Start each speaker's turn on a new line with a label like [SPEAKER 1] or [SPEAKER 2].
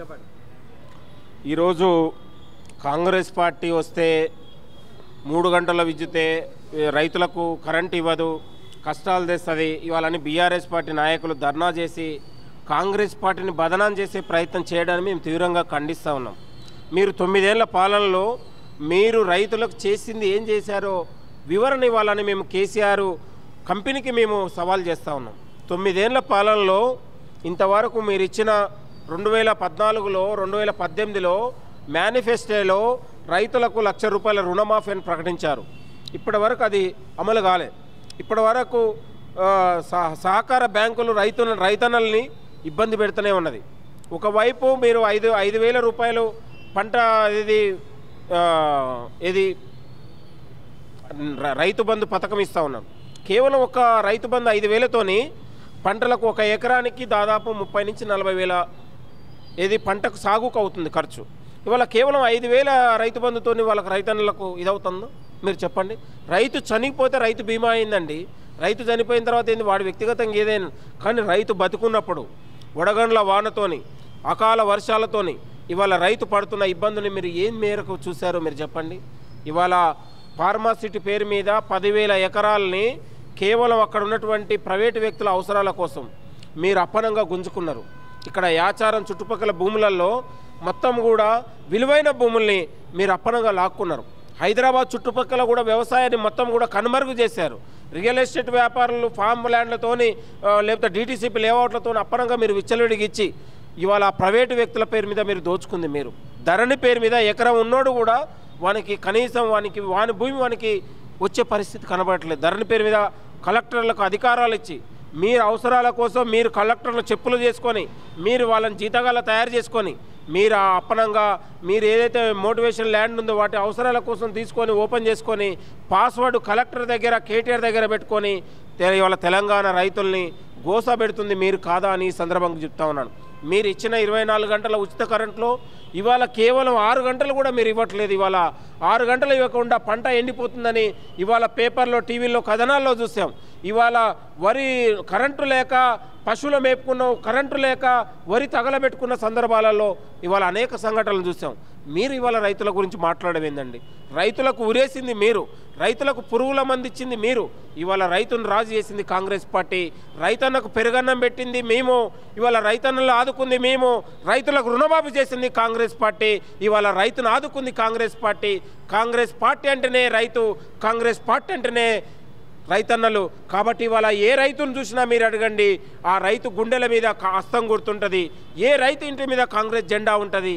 [SPEAKER 1] చెప్పండి ఈరోజు కాంగ్రెస్ పార్టీ వస్తే మూడు గంటల విద్యుతే రైతులకు కరెంట్ ఇవ్వదు కష్టాలు తెస్తుంది ఇవాళని బీఆర్ఎస్ పార్టీ నాయకులు ధర్నా చేసి కాంగ్రెస్ పార్టీని బదనాం చేసే ప్రయత్నం చేయడాన్ని మేము తీవ్రంగా ఖండిస్తూ ఉన్నాం మీరు తొమ్మిదేళ్ల పాలనలో మీరు రైతులకు చేసింది ఏం చేశారో వివరణ ఇవ్వాలని మేము కేసీఆర్ కంపెనీకి మేము సవాల్ చేస్తూ ఉన్నాం తొమ్మిదేళ్ల పాలనలో ఇంతవరకు మీరు ఇచ్చిన రెండు వేల పద్నాలుగులో రెండు వేల పద్దెనిమిదిలో మేనిఫెస్టోలో రైతులకు లక్ష రూపాయల రుణమాఫీ అని ప్రకటించారు ఇప్పటి వరకు అది అమలు కాలే ఇప్పటి వరకు సహకార బ్యాంకులు రైతు రైతన్నల్ని ఇబ్బంది పెడుతూనే ఉన్నది ఒకవైపు మీరు ఐదు ఐదు వేల రూపాయలు పంట ఇది ఇది రైతు బంధు పథకం ఇస్తూ ఉన్నాం కేవలం ఒక రైతు బంధు ఐదు వేలతోని పంటలకు ఒక ఎకరానికి దాదాపు ముప్పై నుంచి నలభై వేల ఏది పంటకు సాగుకు అవుతుంది ఖర్చు ఇవాళ కేవలం ఐదు వేల రైతు బంధుతో వాళ్ళకి రైతన్నులకు ఇదవుతుందో మీరు చెప్పండి రైతు చనిపోతే రైతు బీమా అయిందండి రైతు చనిపోయిన తర్వాత ఏంది వాడు వ్యక్తిగతంగా ఏదైనా కానీ రైతు బతుకున్నప్పుడు వడగండ్ల వానతోని అకాల వర్షాలతోని ఇవాళ రైతు పడుతున్న ఇబ్బందుని మీరు ఏం మేరకు చూశారో మీరు చెప్పండి ఇవాళ ఫార్మాసిటీ పేరు మీద పదివేల ఎకరాలని కేవలం అక్కడ ఉన్నటువంటి ప్రైవేటు వ్యక్తుల అవసరాల కోసం మీరు అప్పనంగా గుంజుకున్నారు ఇక్కడ యాచారం చుట్టుపక్కల భూములలో మొత్తం కూడా విలువైన భూముల్ని మీరు అప్పనగా లాక్కున్నారు హైదరాబాద్ చుట్టుపక్కల కూడా వ్యవసాయాన్ని మొత్తం కూడా కనుమరుగు చేశారు రియల్ ఎస్టేట్ వ్యాపారులు ఫామ్ ల్యాండ్లతోని లేకపోతే డీటీసీపీ లేఅవుట్లతో అప్పనంగా మీరు విచ్చలవిడిగిచ్చి ఇవాళ ప్రైవేటు వ్యక్తుల పేరు మీద మీరు దోచుకుంది మీరు ధరణి పేరు మీద ఎకరం ఉన్నోడు కూడా వానికి కనీసం వానికి వాని భూమి వానికి వచ్చే పరిస్థితి కనబడట్లేదు ధరణి పేరు మీద కలెక్టర్లకు అధికారాలు ఇచ్చి మీరు అవసరాల కోసం మీరు కలెక్టర్లు చెప్పులు చేసుకొని మీరు వాళ్ళని జీతగాళ్ళ తయారు చేసుకొని మీరు ఆ అప్పనంగా మీరు ఏదైతే మోటివేషన్ ల్యాండ్ ఉందో వాటి అవసరాల కోసం తీసుకొని ఓపెన్ చేసుకొని పాస్వర్డ్ కలెక్టర్ దగ్గర కేటీఆర్ దగ్గర పెట్టుకొని ఇవాళ తెలంగాణ రైతుల్ని గోసా పెడుతుంది మీరు కాదా అని ఈ సందర్భంగా చెప్తా ఉన్నాను మీరు ఇచ్చిన ఇరవై నాలుగు గంటల ఉచిత కరెంట్లో ఇవాళ కేవలం ఆరు గంటలు కూడా మీరు ఇవ్వట్లేదు ఇవాళ ఆరు గంటలు ఇవ్వకుండా పంట ఎండిపోతుందని ఇవాళ పేపర్లో టీవీల్లో కథనాల్లో చూసాం ఇవాళ వరి కరెంటు లేక పశువులు మేపుకున్న కరెంటు లేక వరి తగలబెట్టుకున్న సందర్భాలలో ఇవాళ అనేక సంఘటనలు చూసాం మీరు ఇవాళ రైతుల గురించి మాట్లాడమేందండి రైతులకు ఉరేసింది మీరు రైతులకు పురుగుల మందిచ్చింది మీరు ఇవాళ రైతును రాజు చేసింది కాంగ్రెస్ పార్టీ రైతన్నకు పెరుగన్నం పెట్టింది మేము ఇవాళ రైతన్నలు ఆదుకుంది మేము రైతులకు రుణమాఫీ చేసింది కాంగ్రెస్ పార్టీ ఇవాళ రైతును ఆదుకుంది కాంగ్రెస్ పార్టీ కాంగ్రెస్ పార్టీ అంటేనే రైతు కాంగ్రెస్ పార్టీ అంటేనే రైతన్నలు కాబట్టి ఇవాళ ఏ రైతును చూసినా మీరు అడగండి ఆ రైతు గుండెల మీద అస్తం గుర్తుంటుంది ఏ రైతు ఇంటి మీద కాంగ్రెస్ జెండా ఉంటుంది